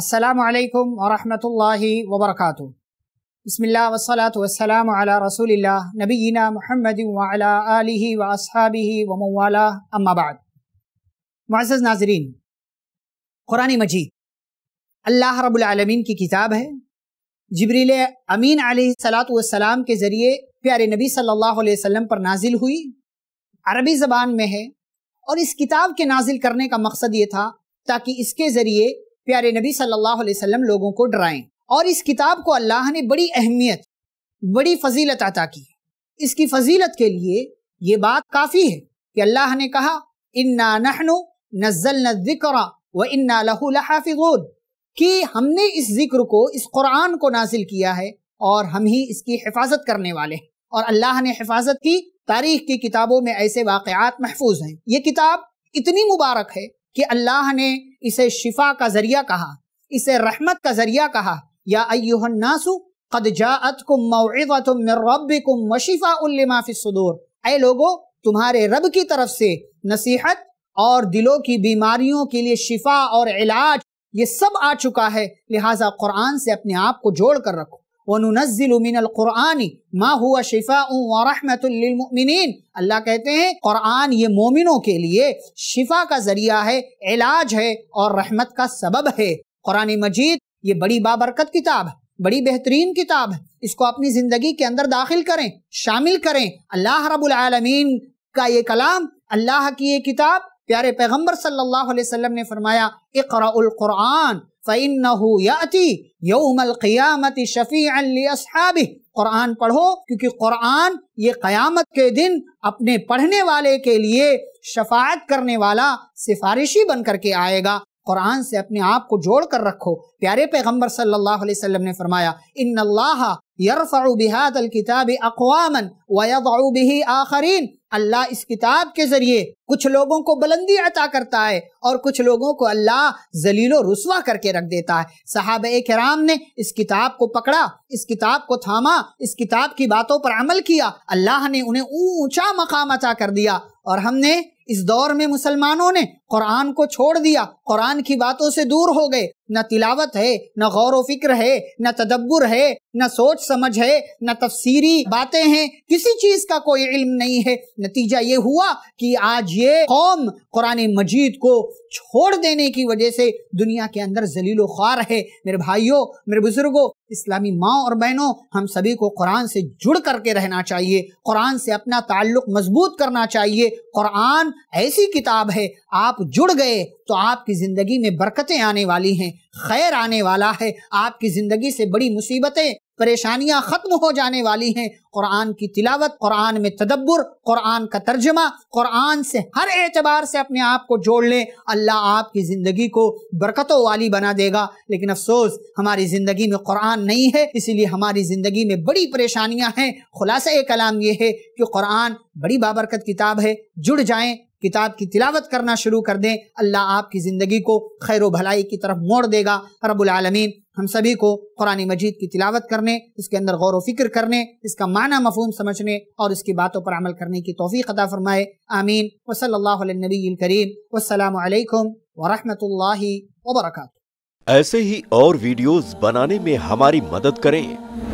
असलकम वरहमल वबरक बसमिल्ल वसलात वसलाम रसूल नबीना महमद वली वसहाबी वमवाला अम्माबाद मज़ नाजरीन क़ुरान मजीद अल्लाह रबालमीन की किताब है जबरील अमीन सलाम के ज़रिए प्यारे नबी सल्लल्लाहु अलैहि वसल्लम पर नाजिल हुई अरबी ज़बान में है और इस किताब के नाजिल करने का मकसद ये था ताकि इसके ज़रिए प्यारे नबी सल्लल्लाहु अलैहि वसल्लम लोगों को डराएं और इस किताब को अल्लाह ने बड़ी अहमियत बड़ी फजीलत अता की इसकी फजीलत के लिए ये बात काफ़ी है कि अल्लाह ने कहा इन्ना नहनु नज़ल जिक्र व इन्ना लहू लहाफिजून कि हमने इस जिक्र को इस कुरान को नाजिल किया है और हम ही इसकी हिफाजत करने वाले हैं और अल्लाह ने हिफाजत की तारीख की किताबों में ऐसे वाकयात महफूज हैं ये किताब इतनी मुबारक है कि अल्लाह ने इसे शिफा का जरिया कहा इसे रहमत का जरिया कहा या अयुहन्नासु कद जाअतकुम मौइज़तुम मिन रब्बिकुम व लिमा ऐ लोगो तुम्हारे रब की तरफ से नसीहत और दिलों की बीमारियों के लिए शिफा और इलाज ये सब आ चुका है लिहाजा कुरान से अपने आप को जोड़ कर रखो वनुनजिल कुरानी मा हुआ शिफा वरहमतमिन अल्लाह कहते हैं कुरान ये मोमिनों के लिए शिफा का जरिया है इलाज है और रहमत का सबब है कुरान मजीद ये बड़ी बाबरकत किताब है बड़ी बेहतरीन किताब है इसको अपनी ज़िंदगी के अंदर दाखिल करें शामिल करें अल्लाह रबालमीन का ये कलाम अल्लाह की ये किताब प्यारे पैगम्बर सल्लाम ने फरमाया इकराउल फ़ैन्नहु पढ़ो क्योंकि कुरान ये क़यामत के दिन अपने पढ़ने वाले के लिए शफात करने वाला सिफारिशी बन करके आएगा कुरान से अपने आप को जोड़ कर रखो प्यारे पैगम्बर सल्लल्लाहु ने फरमाया इन अल्लाह यरफ़ बिहाद अल किताब अकवामन बिही आखरीन अल्लाह इस किताब के जरिए कुछ लोगों को बुलंदी अता करता है और कुछ लोगों को अल्लाह जलीलो रसुआ करके रख देता है साहब कराम ने इस किताब को पकड़ा इस किताब को थामा इस किताब की बातों पर अमल किया अल्लाह ने उन्हें ऊंचा मकाम अता कर दिया और हमने इस दौर में मुसलमानों ने कुरान को छोड़ दिया कुरान की बातों से दूर हो गए न तिलावत है न गौर व फिक्र है न तदब्बर है न सोच समझ है न तफसीरी बातें हैं किसी चीज का कोई इल्म नहीं है नतीजा ये हुआ कि आज ये कौम कुरान मजीद को छोड़ देने की वजह से दुनिया के अंदर जलीलो ख्वार है मेरे भाइयों मेरे बुजुर्गों इस्लामी माओ और बहनों हम सभी को कुरान से जुड़ करके रहना चाहिए कुरान से अपना ताल्लुक मजबूत करना चाहिए कुरान ऐसी किताब है आप जुड़ गए तो आपकी ज़िंदगी में बरकतें आने वाली हैं खैर आने वाला है आपकी ज़िंदगी से बड़ी मुसीबतें परेशानियां ख़त्म हो जाने वाली हैं कुरान की तिलावत कुरान में तदब्बर कुरान का तर्जमा कुरान से हर एतबार से अपने आप को जोड़ लें अल्लाह आपकी ज़िंदगी को बरकतों वाली बना देगा लेकिन अफसोस हमारी ज़िंदगी में कुरान नहीं है इसीलिए हमारी ज़िंदगी में बड़ी परेशानियां हैं खुलासा कलाम ये है कि कुरान बड़ी बाबरकत किताब है जुड़ जाएँ किताब की तिलावत करना शुरू कर दें अल्लाह आपकी ज़िंदगी को खैर भलाई की तरफ मोड़ देगा रबालमीन हम सभी को कुरानी मजीद की तिलावत करने इसके अंदर गौर व फिक्र करने इसका माना मफहम समझने और इसकी बातों पर अमल करने की तोफ़ी अदा फ़रमाए आमीन वसल्ला नबी करीम वालकम वरहमल वबरक ऐसे ही और वीडियोस बनाने में हमारी मदद करें